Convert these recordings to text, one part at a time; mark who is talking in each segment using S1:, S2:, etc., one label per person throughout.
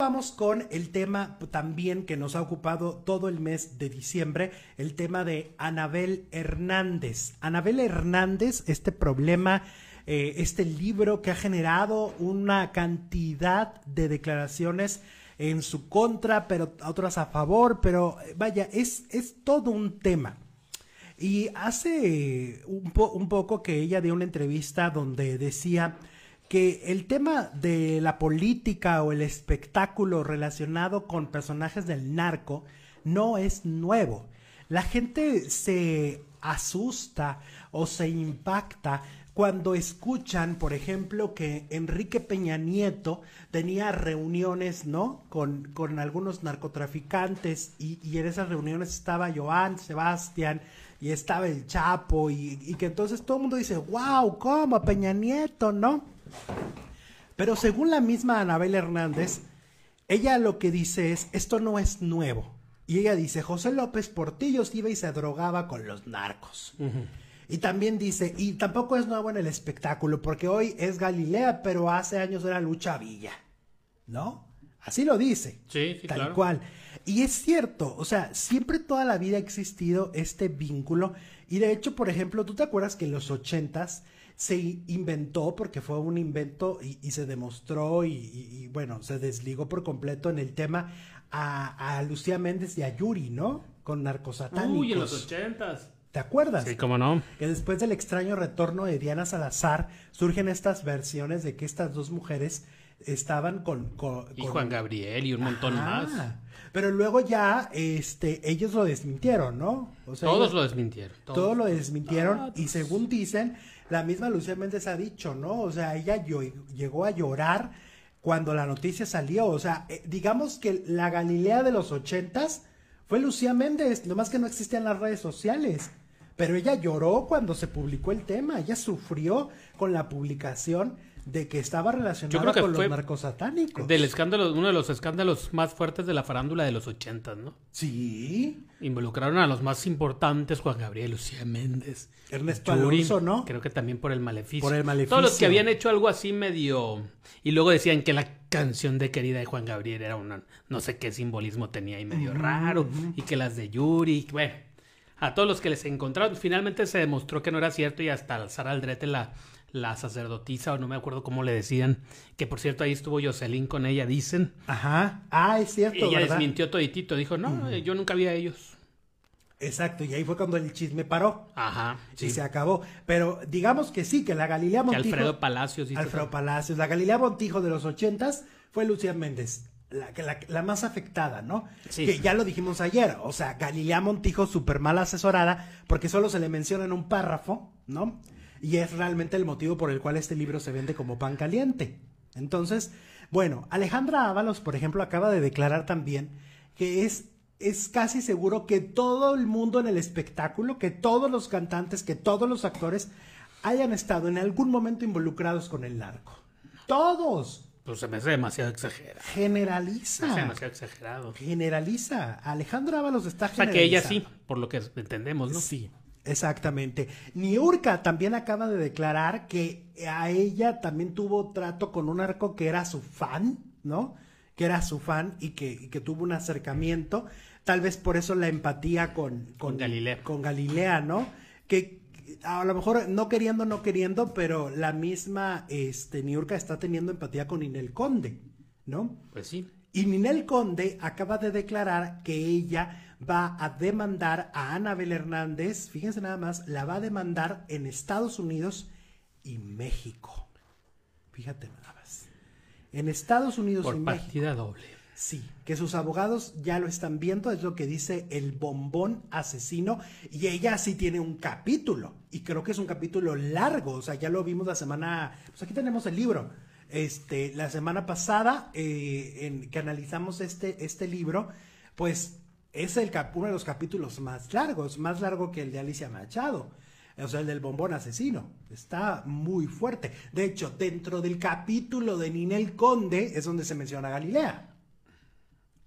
S1: Vamos con el tema también que nos ha ocupado todo el mes de diciembre, el tema de Anabel Hernández. Anabel Hernández, este problema, eh, este libro que ha generado una cantidad de declaraciones en su contra, pero otras a favor, pero eh, vaya, es, es todo un tema. Y hace un poco que ella dio una entrevista donde decía que el tema de la política o el espectáculo relacionado con personajes del narco no es nuevo. La gente se asusta o se impacta cuando escuchan, por ejemplo, que Enrique Peña Nieto tenía reuniones, ¿no? Con, con algunos narcotraficantes y, en esas reuniones estaba Joan, Sebastián y estaba el Chapo y, y que entonces todo el mundo dice, wow, ¿cómo? Peña Nieto, ¿no? Pero según la misma Anabel Hernández, ella lo que dice es, esto no es nuevo. Y ella dice, José López Portillos iba y se drogaba con los narcos. Y también dice, y tampoco es nuevo en el espectáculo, porque hoy es Galilea, pero hace años era Lucha Villa. ¿No? Así lo dice. Sí, sí, tal cual. Y es cierto, o sea, siempre toda la vida ha existido este vínculo. Y de hecho, por ejemplo, ¿tú te acuerdas que en los ochentas se inventó porque fue un invento y, se demostró y, bueno, se desligó por completo en el tema a, a Lucía Méndez y a Yuri, ¿no? Con narcosatánicos. Uy, en los
S2: ochentas.
S1: ¿Te acuerdas? Sí, cómo no. Que después del extraño retorno de Diana Salazar surgen estas versiones de que estas dos mujeres estaban con, con, y Juan
S2: Gabriel y un montón más.
S1: Pero luego ya este ellos lo desmintieron, ¿no? O sea, todos lo desmintieron. Todos, lo desmintieron y según dicen, la misma Lucía Méndez ha dicho, ¿no? O sea, ella llegó a llorar cuando la noticia salió, o sea, eh, digamos que la Galilea de los ochentas fue Lucía Méndez, más que no existían las redes sociales. Pero ella lloró cuando se publicó el tema, ella sufrió con la publicación de que estaba relacionado con los satánicos
S2: Del escándalo, uno de los escándalos más fuertes de la farándula de los ochentas, ¿no? Sí. Involucraron a los más importantes, Juan Gabriel, Lucía Méndez. Ernesto Alonso, ¿no? Creo que también por el maleficio. Por el maleficio. Todos los que habían hecho algo así medio... Y luego decían que la canción de Querida de Juan Gabriel era un No sé qué simbolismo tenía y medio raro. Y que las de Yuri, bueno a todos los que les encontraron. Finalmente se demostró que no era cierto y hasta alzar al la, la sacerdotisa, o no me acuerdo cómo le decían, que por cierto ahí estuvo Jocelyn con ella, dicen. Ajá,
S1: ah, es cierto. Ella desmintió
S2: toditito, dijo, no,
S1: yo nunca vi a ellos. Exacto, y ahí fue cuando el chisme paró. Ajá. Y se acabó. Pero digamos que sí, que la Galilea Montijo. Que Alfredo Palacios. Alfredo Palacios. La Galilea Montijo de los ochentas fue Lucía Méndez. La, que la, más afectada, ¿no? Sí. Que ya lo dijimos ayer, o sea, Galilea Montijo súper mal asesorada, porque solo se le menciona en un párrafo, ¿no? y es realmente el motivo por el cual este libro se vende como pan caliente. Entonces, bueno, Alejandra Ábalos, por ejemplo, acaba de declarar también que es, es casi seguro que todo el mundo en el espectáculo, que todos los cantantes, que todos los actores hayan estado en algún momento involucrados con el narco. Todos.
S2: Pues se me hace demasiado exagerado.
S1: Generaliza. Se me hace demasiado exagerado. Generaliza. Alejandra Ábalos está generalizando. O que ella sí, por lo que entendemos, ¿no? Sí. Exactamente. Niurka también acaba de declarar que a ella también tuvo trato con un arco que era su fan, ¿no? Que era su fan y que, tuvo un acercamiento. Tal vez por eso la empatía con, con, Galilea. con Galilea, ¿no? Que a lo mejor no queriendo, no queriendo, pero la misma este, Niurka está teniendo empatía con Inel Conde, ¿no? Pues sí. Y Ninel Conde acaba de declarar que ella va a demandar a Anabel Hernández, fíjense nada más, la va a demandar en Estados Unidos y México. Fíjate nada más. En Estados Unidos Por y partida doble. Sí, que sus abogados ya lo están viendo, es lo que dice el bombón asesino, y ella sí tiene un capítulo, y creo que es un capítulo largo, o sea, ya lo vimos la semana, pues aquí tenemos el libro, este, la semana pasada eh, que analizamos este, este libro, pues es el uno de los capítulos más largos, más largo que el de Alicia Machado, o sea, el del bombón asesino. Está muy fuerte. De hecho, dentro del capítulo de Ninel Conde es donde se menciona Galilea.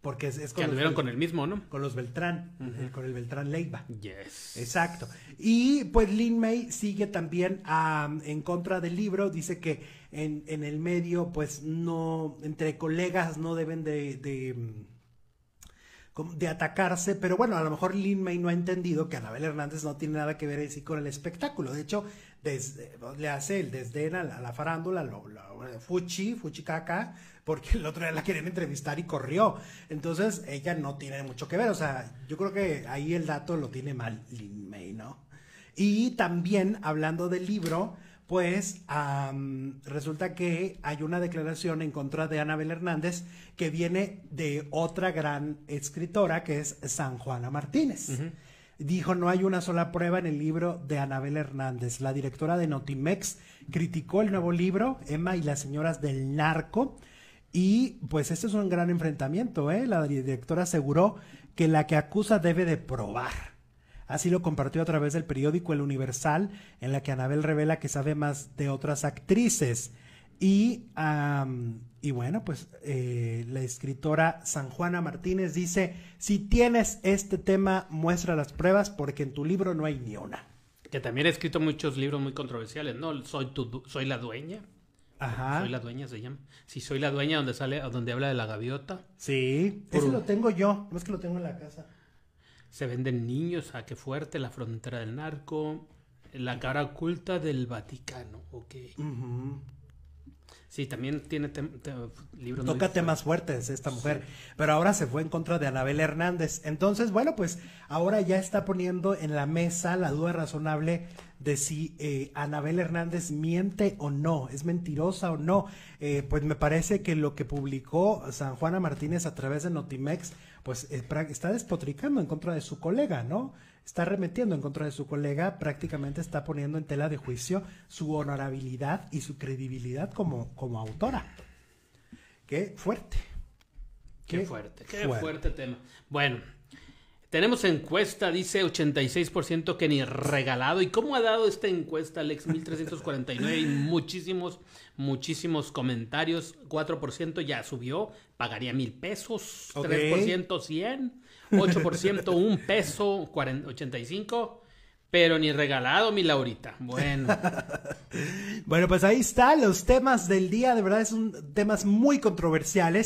S1: Porque es, es con, que con el mismo, ¿no? Con los Beltrán, eh, con el Beltrán Leiva. Yes. Exacto. Y pues Lin May sigue también en contra del libro, dice que en, en, el medio, pues no, entre colegas no deben de de atacarse, pero bueno, a lo mejor Lin May no ha entendido que Anabel Hernández no tiene nada que ver con el espectáculo. De hecho, le hace el desdén a la, farándula, lo, Fuchi, Fuchi Caca, porque el otro día la querían entrevistar y corrió. Entonces, ella no tiene mucho que ver. O sea, yo creo que ahí el dato lo tiene mal Lin May, ¿no? Y también, hablando del libro, pues resulta que hay una declaración en contra de Anabel Hernández que viene de otra gran escritora que es San Juana Martínez. Dijo, no hay una sola prueba en el libro de Anabel Hernández. La directora de Notimex criticó el nuevo libro, Emma y las señoras del narco. Y pues este es un gran enfrentamiento, ¿eh? La directora aseguró que la que acusa debe de probar Así lo compartió a través del periódico El Universal, en la que Anabel revela que sabe más de otras actrices. Y, y bueno, pues eh, la escritora San Juana Martínez dice, si tienes este tema, muestra las pruebas porque en tu libro no hay ni una.
S2: Que también ha escrito muchos libros muy controversiales, ¿no? Soy, soy la dueña.
S1: Ajá. Soy la
S2: dueña se llama. Sí, soy la dueña donde sale, donde habla de la gaviota. Sí.
S1: Eso Ese lo tengo yo, no es que lo tengo en la casa
S2: se venden niños, a ah, qué fuerte, la frontera del narco, la cara oculta del Vaticano, ok. Sí, también tiene libros. Toca más
S1: fuertes esta mujer, pero ahora se fue en contra de Anabel Hernández. Entonces, bueno, pues ahora ya está poniendo en la mesa la duda razonable de si eh, Anabel Hernández miente o no, es mentirosa o no. Eh, pues me parece que lo que publicó San Juana Martínez a través de Notimex pues eh, está despotricando en contra de su colega, ¿no? Está remetiendo en contra de su colega, prácticamente está poniendo en tela de juicio su honorabilidad y su credibilidad como, como autora. Qué fuerte.
S2: Qué, fuerte, qué fuerte tema. Bueno, tenemos encuesta, dice 86% que ni regalado. ¿Y cómo ha dado esta encuesta, Alex? 1349 y muchísimos, muchísimos comentarios. 4% ya subió, pagaría mil pesos. cien. 3% 100. 8% un peso, y 85. Pero ni regalado, mi Laurita. Bueno.
S1: bueno, pues ahí están los temas del día. De verdad, son temas muy controversiales.